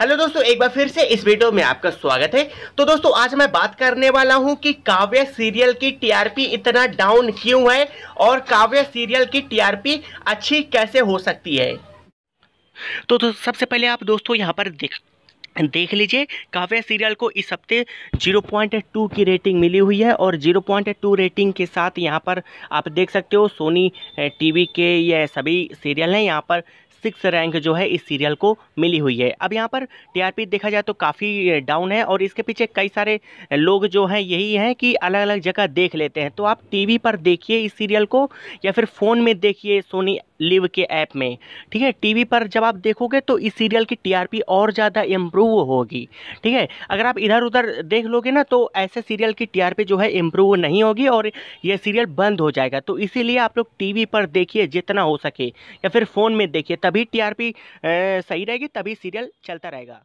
hello दोस्तों एक बार फिर से इस वीडियो में आपका स्वागत है तो दोस्तों आज मैं बात करने वाला हूं कि काव्य सीरियल की टीआरपी इतना डाउन क्यों है और काव्य सीरियल की टीआरपी अच्छी कैसे हो सकती है तो, तो सबसे पहले आप दोस्तों यहां पर देख देख लीजिए काव्या सीरियल को इस हफ्ते 0.2 की रेटिंग मिली हुई है और 0.2 रेटिंग के साथ यहाँ पर आप देख सकते हो सोनी टीवी के ये सभी सीरियल हैं यहाँ पर सिक्स रैंक जो है इस सीरियल को मिली हुई है अब यहाँ पर टीआरपी देखा जाए तो काफ़ी डाउन है और इसके पीछे कई सारे लोग जो हैं यही हैं कि अलग अलग जगह देख लेते हैं तो आप टीवी पर देखिए इस सीरियल को या फिर फ़ोन में देखिए सोनी लिव के ऐप में ठीक है टीवी पर जब आप देखोगे तो इस सीरियल की टीआरपी और ज़्यादा इम्प्रूव होगी ठीक है अगर आप इधर उधर देख लोगे ना तो ऐसे सीरियल की टीआरपी जो है इम्प्रूव नहीं होगी और यह सीरियल बंद हो जाएगा तो इसीलिए आप लोग टीवी पर देखिए जितना हो सके या फिर फ़ोन में देखिए तभी टी सही रहेगी तभी सीरियल चलता रहेगा